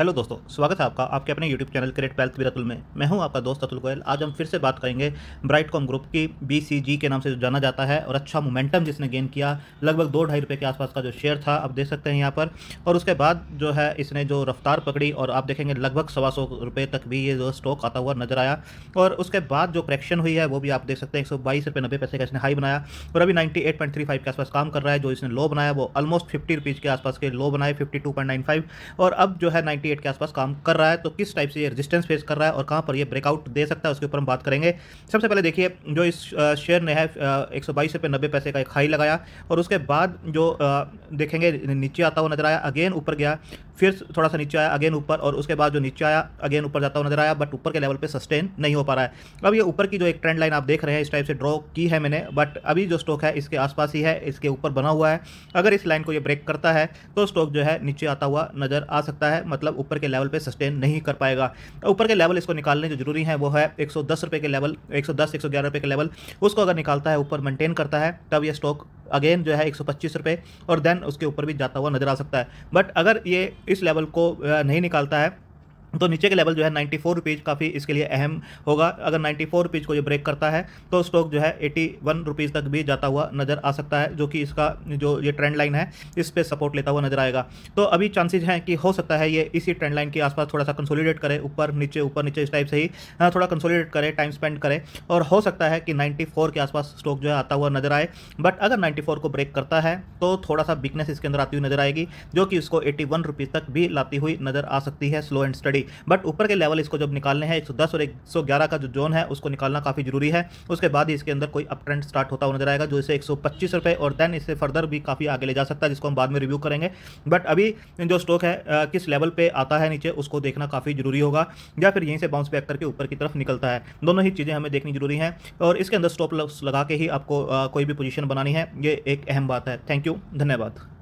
hello दोस्तों स्वागत है आपका आपके अपने YouTube channel create wealth Atul में मैं हूं आपका दोस्त अतुल गोयल आज हम फिर से बात करेंगे ब्राइट कॉम ग्रुप की बीसीजी के नाम से जो जाना जाता है और अच्छा मोमेंटम जिसने गेन किया लगभग दो ढाई रुपये के आसपास का जो शेयर था आप देख सकते हैं यहाँ पर और उसके बाद जो है इसने जो रफ्तार पकड़ी और आप देखेंगे लगभग सवा सौ रुपये तक भी ये जो स्टॉक आता हुआ नजर आया और उसके बाद जो करेक्शन हुई है वो भी आप देख सकते हैं एक सौ बाईस रुपये नब्बे पैसे का इसने हाई बनाया और अभी ninety eight point three five के आसपास काम कर रहा है जो इसने लो बनाया वो ऑलमोस्ट फिफ्टी रुपीज़ के आसपास के लो बनाए fifty two point nine five और अब जो है नाइन्टी 38 के आसपास काम कर रहा है तो किस टाइप से ये रेजिस्टेंस फेस कर रहा है और कहाँ पर ये ब्रेकआउट दे सकता है उसके ऊपर हम बात करेंगे सबसे पहले देखिए जो इस शेयर ने है एक सौ बाईस रुपये नब्बे पैसे का एक हाई लगाया और उसके बाद जो देखेंगे नीचे आता हुआ नजर आया अगेन ऊपर गया फिर थोड़ा सा नीचे आया अगेन ऊपर और उसके बाद जो नीचे आया अगेन ऊपर जाता हुआ नजर आया बट ऊपर के लेवल पर सस्टेन नहीं हो पा रहा है अब ये ऊपर की जो एक ट्रेंड लाइन आप देख रहे हैं इस टाइप से ड्रॉ की है मैंने बट अभी जो स्टॉक है इसके आसपास ही है इसके ऊपर बना हुआ है अगर इस लाइन को ये ब्रेक करता है तो स्टॉक जो है नीचे आता हुआ नजर आ सकता है मतलब ऊपर के लेवल पर सस्टेन नहीं कर पाएगा तो ऊपर के लेवल इसको निकालने जो जरूरी है वो है एक के लेवल एक सौ के लेवल उसको अगर निकालता है ऊपर मेंटेन करता है तब यह स्टॉक अगेन जो है एक सौ और देन उसके ऊपर भी जाता हुआ नजर आ सकता है बट अगर ये इस लेवल को नहीं निकालता है तो नीचे के लेवल जो है नाइन्टी फोर रुपीज़ काफ़ी इसके लिए अहम होगा अगर नाइन्टी फोर रुपीज़ को ये ब्रेक करता है तो स्टॉक जो है एटी वन रुपीज़ तक भी जाता हुआ नज़र आ सकता है जो कि इसका जो ये ट्रेंड लाइन है इस पर सपोर्ट लेता हुआ नज़र आएगा तो अभी चांसेज हैं कि हो सकता है ये इसी ट्रेंड लाइन के आसपास थोड़ा सा कंसोलीडेट करे ऊपर नीचे ऊपर नीचे इस टाइप से ही हाँ, थोड़ा कंसोलीडेट करे टाइम स्पेंड करे और हो सकता है कि नाइन्टी के आसपास स्टॉक जो है आता हुआ नज़र आए बट अगर नाइन्टी को ब्रेक करता है तो थोड़ा सा वीकनेस इसके अंदर आती हुई नज़र आएगी जो कि इसको एटी वन तक भी लाती हुई नज़र आ सकती है स्लो एंड स्टडी बट ऊपर के लेवल इसको जब निकालने हैं 110 और 111 का जो जोन है उसको निकालना काफ़ी जरूरी है उसके बाद ही इसके अंदर कोई अप ट्रेंड स्टार्ट होता हुआ नजर आएगा जो इसे एक रुपए और देन इससे फर्दर भी काफ़ी आगे ले जा सकता है जिसको हम बाद में रिव्यू करेंगे बट अभी जो स्टॉक है किस लेवल पर आता है नीचे उसको देखना काफ़ी जरूरी होगा या फिर यहीं से बाउंस बैक करके ऊपर की तरफ निकलता है दोनों ही चीज़ें हमें देखनी जरूरी हैं और इसके अंदर स्टॉप लॉस लगा के ही आपको कोई भी पोजिशन बनानी है ये एक अहम बात है थैंक यू धन्यवाद